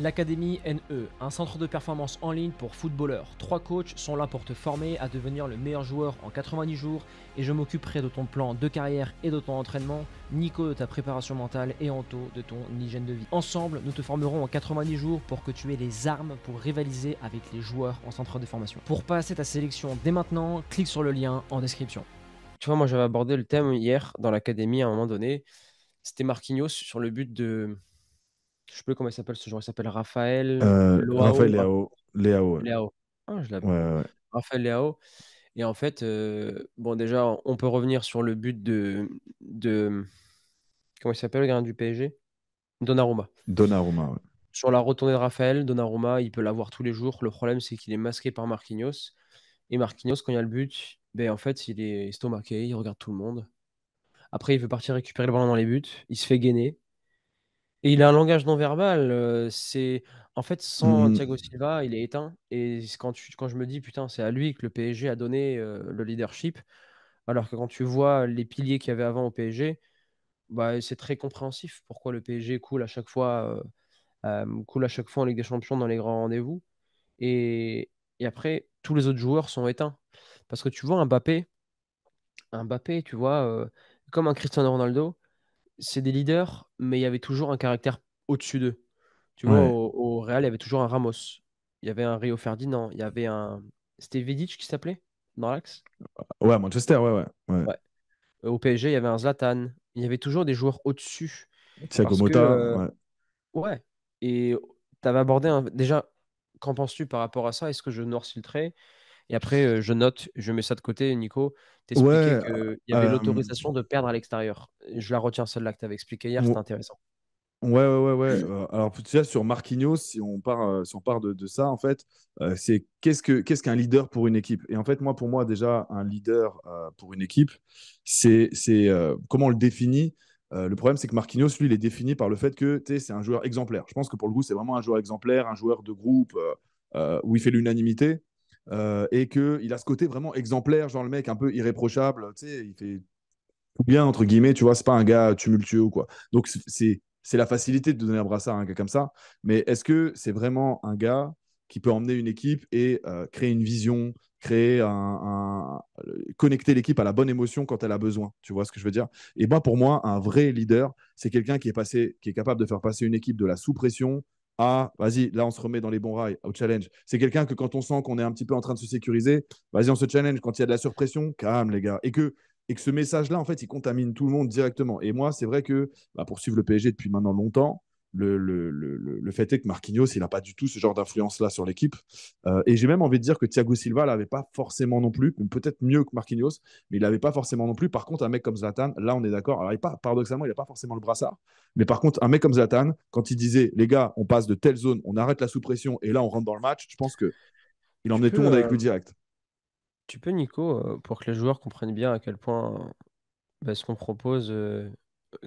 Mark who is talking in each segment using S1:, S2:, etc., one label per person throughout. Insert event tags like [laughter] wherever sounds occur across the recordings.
S1: L'Académie NE, un centre de performance en ligne pour footballeurs. Trois coachs sont là pour te former à devenir le meilleur joueur en 90 jours et je m'occuperai de ton plan de carrière et de ton entraînement, Nico de ta préparation mentale et Anto de ton hygiène de vie. Ensemble, nous te formerons en 90 jours pour que tu aies les armes pour rivaliser avec les joueurs en centre de formation. Pour passer ta sélection dès maintenant, clique sur le lien en description. Tu vois, moi j'avais abordé le thème hier dans l'Académie à un moment donné. C'était Marquinhos sur le but de je sais plus comment il s'appelle ce joueur. Il s'appelle Raphaël. Euh, Raphaël Léao. je Raphaël Léao. Et en fait, euh, bon, déjà, on peut revenir sur le but de. de... Comment il s'appelle le gardien du PSG Donnarumma.
S2: Donnarumma, ouais.
S1: Sur la retournée de Raphaël, Donnarumma, il peut l'avoir tous les jours. Le problème, c'est qu'il est masqué par Marquinhos. Et Marquinhos, quand il y a le but, ben, en fait, il est estomaqué, il regarde tout le monde. Après, il veut partir récupérer le ballon dans les buts, il se fait gainer, et il a un langage non verbal. c'est en fait sans mmh. Thiago Silva, il est éteint. Et quand tu- quand je me dis putain, c'est à lui que le PSG a donné le leadership, alors que quand tu vois les piliers qu'il y avait avant au PSG, bah c'est très compréhensif pourquoi le PSG coule à chaque fois, coule à chaque fois en Ligue des Champions dans les grands rendez-vous. Et, après, tous les autres joueurs sont éteints parce que tu vois un Mbappé un Mbappé, tu vois, comme un Cristiano Ronaldo, c'est des leaders, mais il y avait toujours un caractère au-dessus d'eux. Tu vois, au, Real, il y avait toujours un Ramos, il y avait un Rio Ferdinand, il y avait un. C'était Vedic qui s'appelait dans l'axe
S2: euh, Ouais, Manchester, ouais, ouais, ouais.
S1: Au PSG, il y avait un Zlatan, il y avait toujours des joueurs au-dessus. Thiago Motta, ouais. Et tu avais abordé un... déjà, qu'en penses-tu par rapport à ça Est-ce que je noircis le et après, euh, je note, je mets ça de côté, Nico. T'expliquais qu'il y avait euh, mmh. l'autorisation de perdre à l'extérieur. Je la retiens celle-là que tu avais expliqué hier, c'était intéressant. Ouais, ouais, ouais. ouais. Euh, alors, déjà, sur Marquinhos,
S2: si on part, si on part de, ça, en fait, c'est qu'est-ce qu'un quest -ce qu'un leader pour une équipe Et en fait, moi, pour moi, déjà, un leader pour une équipe, c'est comment on le définit le problème, c'est que Marquinhos, lui, il est défini par le fait que c'est un joueur exemplaire. Je pense que pour le coup, c'est vraiment un joueur exemplaire, un joueur de groupe où il fait l'unanimité. Euh, et et qu'il a ce côté vraiment exemplaire, genre le mec un peu irréprochable, tu sais, il fait tout bien, entre guillemets, tu vois, c'est pas un gars tumultueux quoi. Donc, c'est la facilité de donner un brassard à un gars comme ça, mais est-ce que c'est vraiment un gars qui peut emmener une équipe et euh, créer une vision, créer un, connecter l'équipe à la bonne émotion quand elle a besoin. Tu vois ce que je veux dire Et moi, pour moi, un vrai leader, c'est quelqu'un qui est passé, qui est capable de faire passer une équipe de la sous pression « Ah, vas-y, là on se remet dans les bons rails, au challenge. C'est quelqu'un que quand on sent qu'on est un petit peu en train de se sécuriser, vas-y, on se challenge. Quand il y a de la surpression, calme les gars. Et que, et que ce message-là, en fait, il contamine tout le monde directement. Et moi, c'est vrai que bah, pour suivre le PSG depuis maintenant longtemps, le, le, fait est que Marquinhos, il n'a pas du tout ce genre d'influence-là sur l'équipe. Euh, et j'ai même envie de dire que Thiago Silva l'avait pas forcément non plus, peut-être mieux que Marquinhos, mais il l'avait pas forcément non plus. Par contre, un mec comme Zlatan, là, on est d'accord. Alors, pas, paradoxalement, il n'a pas forcément le brassard. Mais par contre, un mec comme Zlatan, quand il disait, les gars, on passe de telle zone, on arrête la sous-pression et là, on rentre dans le match, je pense que il emmenait tout euh, le monde avec lui direct.
S1: Tu peux, Nico, euh, pour que les joueurs comprennent bien à quel point ce qu'on propose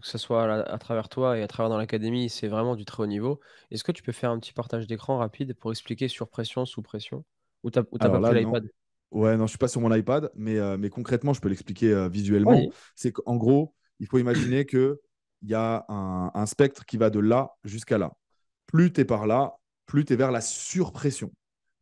S1: que ce soit à, travers toi et à travers dans l'académie, c'est vraiment du très haut niveau. Est-ce que tu peux faire un petit partage d'écran rapide pour expliquer sur pression, sous pression Ou t'as pas l'iPad
S2: Ouais, non, je suis pas sur mon iPad, mais, euh, mais concrètement, je peux l'expliquer euh, visuellement. C'est qu'en gros, il faut imaginer qu'il y a un, spectre qui va de là jusqu'à là. Plus tu es par là, plus tu es vers la surpression.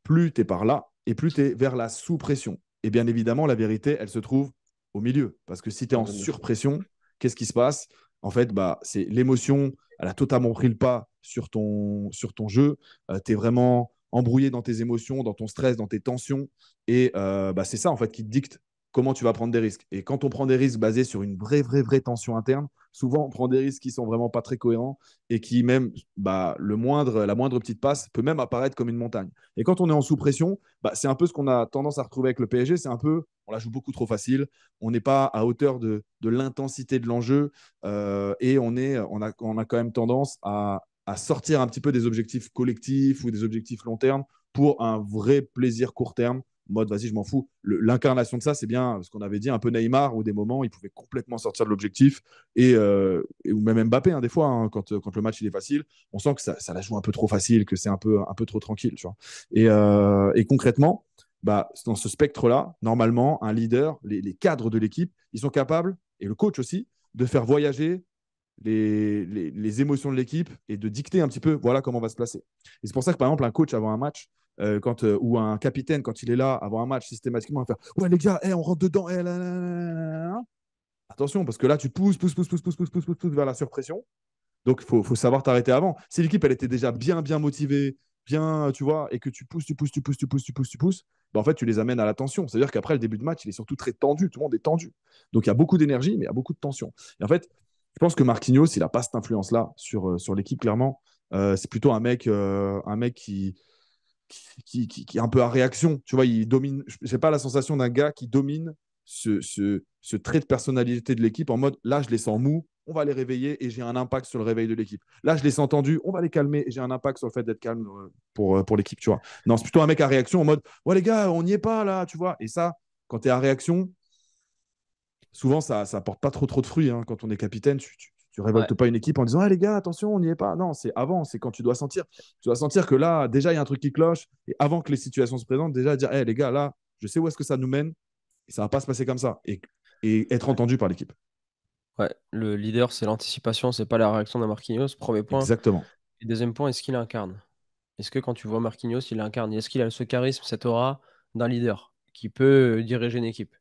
S2: Plus tu es par là, et plus tu es vers la sous-pression. Et bien évidemment, la vérité, elle se trouve au milieu. Parce que si tu es en surpression, Qu'est-ce qui se passe En fait, bah, c'est l'émotion, elle a totalement pris le pas sur ton, sur ton jeu. Euh, tu es vraiment embrouillé dans tes émotions, dans ton stress, dans tes tensions. Et euh, bah, c'est ça, en fait, qui te dicte comment tu vas prendre des risques. Et quand on prend des risques basés sur une vraie, vraie, vraie tension interne, souvent on prend des risques qui sont vraiment pas très cohérents et qui même bah, le moindre, la moindre petite passe peut même apparaître comme une montagne. Et quand on est en sous pression, bah, c'est un peu ce qu'on a tendance à retrouver avec le PSG. C'est un peu, on la joue beaucoup trop facile, on n'est pas à hauteur de, l'intensité de l'enjeu euh, et on, est, on, a, quand même tendance à, à sortir un petit peu des objectifs collectifs ou des objectifs long terme pour un vrai plaisir court terme mode vas-y, je m'en fous. L'incarnation de ça, c'est bien ce qu'on avait dit un peu Neymar, où des moments, il pouvait complètement sortir de l'objectif, et, euh, ou même Mbappé, hein, des fois, hein, euh, quand, le match il est facile, on sent que ça, la joue un peu trop facile, que c'est un peu, un peu trop tranquille. Euh, et, concrètement, bah, dans ce spectre-là, normalement, un leader, les, cadres de l'équipe, ils sont capables, et le coach aussi, de faire voyager les, les, émotions de l'équipe et de dicter un petit peu voilà comment on va se placer. Et c'est pour ça que par exemple un coach avant un match, euh, quand, euh, ou un capitaine, quand il est là, avant un match, systématiquement, à faire Ouais, les gars, eh, on rentre dedans. Eh, Attention, parce que là, tu pousses, pousses, pousses, pousses, pousses, pousses, pousses, vers la surpression. Donc, faut, faut, savoir t'arrêter avant. Si l'équipe, elle était déjà bien, bien motivée, bien, tu vois, et que tu pousses, tu pousses, tu pousses, tu pousses, tu pousses, tu pousses, bah en fait, tu les amènes à la tension. C'est-à-dire qu'après le début de match, il est surtout très tendu, tout le monde est tendu. Donc, il y a beaucoup d'énergie, mais il y a beaucoup de tension. Et en fait, je pense que Marquinhos, il n'a pas cette influence-là sur, euh, sur l'équipe, clairement. c'est plutôt un mec, un mec qui, qui, qui, est un peu à réaction. Tu vois, il domine. n'ai pas la sensation d'un gars qui domine ce, ce, trait de personnalité de l'équipe en mode là, je les sens mous, on va les réveiller et j'ai un impact sur le réveil de l'équipe. Là, je les sens tendus, on va les calmer et j'ai un impact sur le fait d'être calme euh, pour, euh, pour l'équipe, tu vois. Non, c'est plutôt un mec à réaction en mode ouais, les gars, on n'y est pas là, tu vois. Et ça, quand tu es à réaction, souvent, ça ne porte pas trop, trop de fruits. Hein. Quand on est capitaine, tu, tu révoltes pas une équipe en disant ah, les gars, attention, on n'y est pas. Non, c'est avant, c'est quand tu dois sentir. Tu dois sentir que là, déjà, il y a un truc qui cloche. Et avant que les situations se présentent, déjà dire «Eh, les gars, là, je sais où est-ce que ça nous
S1: mène. Et ça va pas se passer comme ça. Et, être entendu par l'équipe. Ouais, le leader, c'est l'anticipation, c'est pas la réaction d'un Marquinhos. Premier point. Exactement. Et deuxième point, est-ce qu'il incarne Est-ce que quand tu vois Marquinhos, il incarne Est-ce qu'il a ce charisme, cette aura d'un leader qui peut diriger une équipe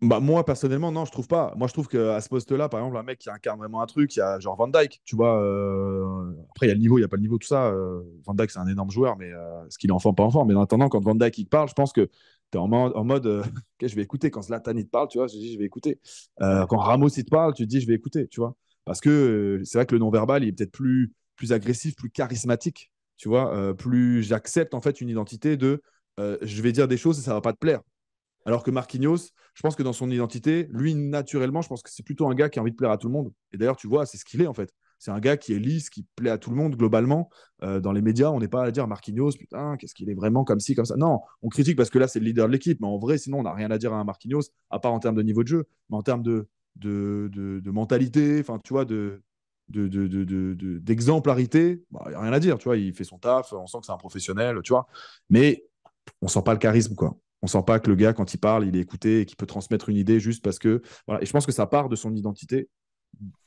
S2: bah, moi, personnellement, non, je trouve pas. Moi, je trouve qu'à ce poste-là, par exemple, un mec qui incarne vraiment un truc, il y a genre Van Dyke, tu vois. Euh, après, il y a le niveau, il n'y a pas le niveau, tout ça. Euh, Van Dyke, c'est un énorme joueur, mais euh, ce qu'il est enfant, pas enfant. Mais en attendant, quand Van Dyke, il parle, je pense que tu es en, mode, [laughs] je vais écouter. Quand Zlatan, il te parle, tu vois, je dis, je vais écouter. quand Ramos, il te parle, tu te dis, je vais écouter, tu vois. Parce que c'est vrai que le non-verbal, il est peut-être plus, plus agressif, plus charismatique, tu vois. plus j'accepte, en fait, une identité de je vais dire des choses et ça va pas te plaire. Alors que Marquinhos, je pense que dans son identité, lui, naturellement, je pense que c'est plutôt un gars qui a envie de plaire à tout le monde. Et d'ailleurs, tu vois, c'est ce qu'il est en fait. C'est un gars qui est lisse, qui plaît à tout le monde globalement. Euh, dans les médias, on n'est pas à dire Marquinhos, putain, qu'est-ce qu'il est vraiment comme ci, comme ça. Non, on critique parce que là, c'est le leader de l'équipe. Mais en vrai, sinon, on n'a rien à dire à un Marquinhos, à part en termes de niveau de jeu, mais en termes de, de, mentalité, enfin, tu vois, de, d'exemplarité, de, de, de, bah, rien à dire, tu vois, il fait son taf, on sent que c'est un professionnel, tu vois, mais on sent pas le charisme, quoi on sent pas que le gars, quand il parle, il est écouté et qu'il peut transmettre une idée juste parce que. Voilà. Et je pense que ça part de son identité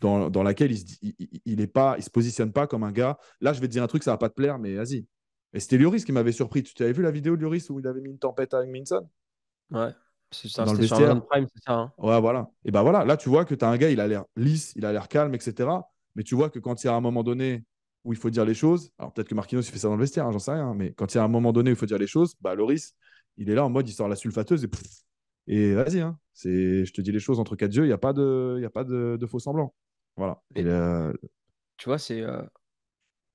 S2: dans, laquelle il ne est pas, il se positionne pas comme un gars. Là, je vais te dire un truc, ça va pas te plaire, mais vas-y. Et c'était Lloris qui m'avait surpris. Tu avais vu la vidéo de Lloris où il avait mis une tempête avec Minson Ouais. C'est
S1: ça, dans le Prime, c'est ça. Hein.
S2: Ouais, voilà. Et ben voilà, là, tu vois que tu as un gars, il a l'air lisse, il a l'air calme, etc. Mais tu vois que quand il y a un moment donné où il faut dire les choses, alors peut-être que Marquinhos, il fait ça dans le vestiaire, hein, j'en sais rien, mais quand il y a un moment donné où il faut dire les choses, bah, Loris, il est là en mode, il sort la sulfateuse et, et vas-y. Hein. C'est, je te dis les choses entre quatre yeux, il n'y a pas de, y a pas de, faux semblant. Voilà. Et
S1: Tu vois, c'est, euh,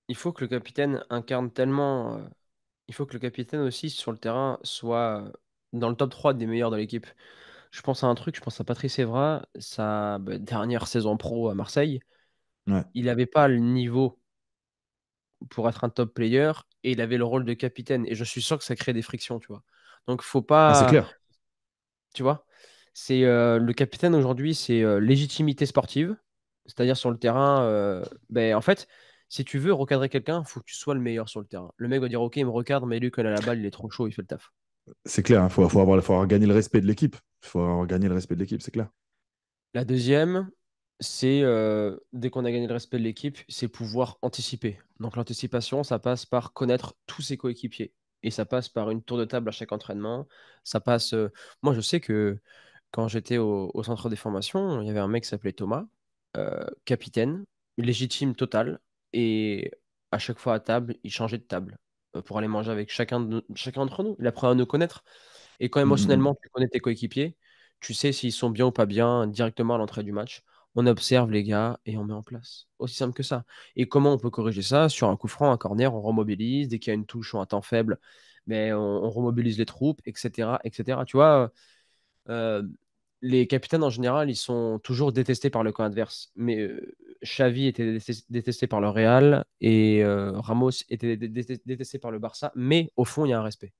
S1: il faut que le capitaine incarne tellement. Euh, il faut que le capitaine aussi sur le terrain soit euh, dans le top 3 des meilleurs de l'équipe. Je pense à un truc, je pense à Patrice Evra, sa bah, dernière saison pro à Marseille. Il n'avait pas le niveau pour être un top player et il avait le rôle de capitaine. Et je suis sûr que ça crée des frictions, tu vois. Donc, faut pas. Ah, c'est clair. Tu vois C'est euh, le capitaine aujourd'hui, c'est euh, légitimité sportive. C'est-à-dire sur le terrain, euh, ben, en fait, si tu veux recadrer quelqu'un, il faut que tu sois le meilleur sur le terrain. Le mec va dire Ok, il me recadre, mais lui, quand il a la balle, il est trop chaud, il fait le taf.
S2: C'est clair, il hein. faut, faut, avoir, faut avoir gagné le respect de l'équipe. Il faut avoir gagné le respect de l'équipe, c'est clair.
S1: La deuxième, c'est dès qu'on a gagné le respect de l'équipe, c'est pouvoir anticiper. Donc l'anticipation, ça passe par connaître tous ses coéquipiers, et ça passe par une tour de table à chaque entraînement. Ça passe. Euh, moi, je sais que quand j'étais au, centre des formations, il y avait un mec qui s'appelait Thomas, euh, capitaine, légitime total. Et à chaque fois à table, il changeait de table euh, pour aller manger avec chacun d'entre nous. Il apprend à nous connaître. Et quand mmh émotionnellement, tu connais tes coéquipiers, tu sais s'ils sont bien ou pas bien directement à l'entrée du match on observe les gars et on met en place. Aussi simple que ça. Et comment on peut corriger ça Sur un coup franc, un corner, on remobilise. Dès qu'il y a une touche ou un temps faible, mais ben, on, remobilise les troupes, etc. etc. Tu vois, euh, euh, les capitaines en général, ils sont toujours détestés par le camp adverse. Mais euh, Xavi était détesté par le Real et Ramos était détesté par le Barça. Mais au fond, il y a un respect.